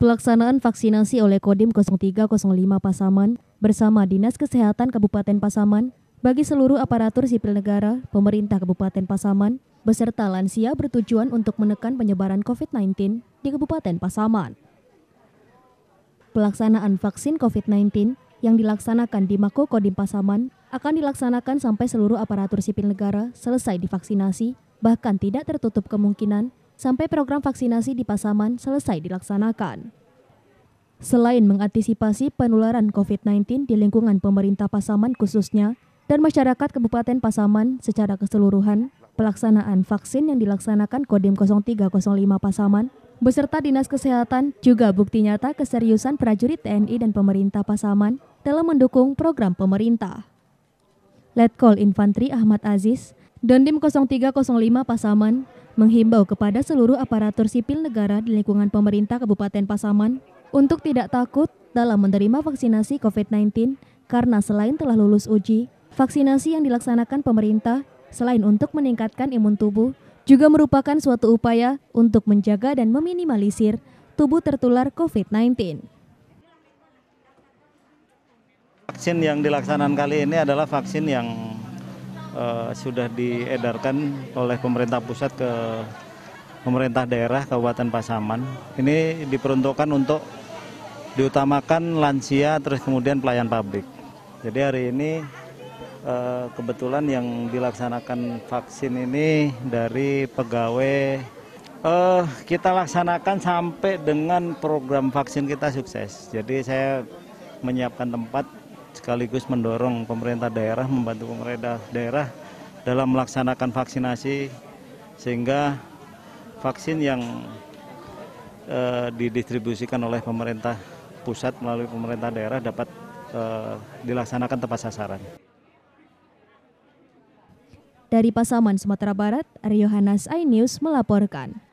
Pelaksanaan vaksinasi oleh Kodim 0305 Pasaman bersama Dinas Kesehatan Kabupaten Pasaman bagi seluruh aparatur sipil negara, pemerintah Kabupaten Pasaman, beserta lansia bertujuan untuk menekan penyebaran COVID-19 di Kabupaten Pasaman. Pelaksanaan vaksin COVID-19 yang dilaksanakan di Mako Kodim Pasaman akan dilaksanakan sampai seluruh aparatur sipil negara selesai divaksinasi, bahkan tidak tertutup kemungkinan sampai program vaksinasi di Pasaman selesai dilaksanakan. Selain mengantisipasi penularan COVID-19 di lingkungan pemerintah Pasaman khususnya dan masyarakat Kabupaten Pasaman secara keseluruhan, pelaksanaan vaksin yang dilaksanakan Kodim 0305 Pasaman beserta Dinas Kesehatan juga bukti nyata keseriusan prajurit TNI dan pemerintah Pasaman dalam mendukung program pemerintah. Letkol Infantri Ahmad Aziz, Dondim 0305 Pasaman, menghimbau kepada seluruh aparatur sipil negara di lingkungan pemerintah Kabupaten Pasaman untuk tidak takut dalam menerima vaksinasi COVID-19 karena selain telah lulus uji, vaksinasi yang dilaksanakan pemerintah selain untuk meningkatkan imun tubuh juga merupakan suatu upaya untuk menjaga dan meminimalisir tubuh tertular COVID-19. Vaksin yang dilaksanakan kali ini adalah vaksin yang Eh, sudah diedarkan oleh pemerintah pusat ke pemerintah daerah Kabupaten Pasaman. Ini diperuntukkan untuk diutamakan lansia terus kemudian pelayan publik. Jadi hari ini eh, kebetulan yang dilaksanakan vaksin ini dari pegawai uh, kita laksanakan sampai dengan program vaksin kita sukses. Jadi saya menyiapkan tempat sekaligus mendorong pemerintah daerah membantu pemerintah daerah dalam melaksanakan vaksinasi sehingga vaksin yang e, didistribusikan oleh pemerintah pusat melalui pemerintah daerah dapat e, dilaksanakan tepat sasaran. Dari Pasaman, Sumatera Barat, Riohanas iNews melaporkan.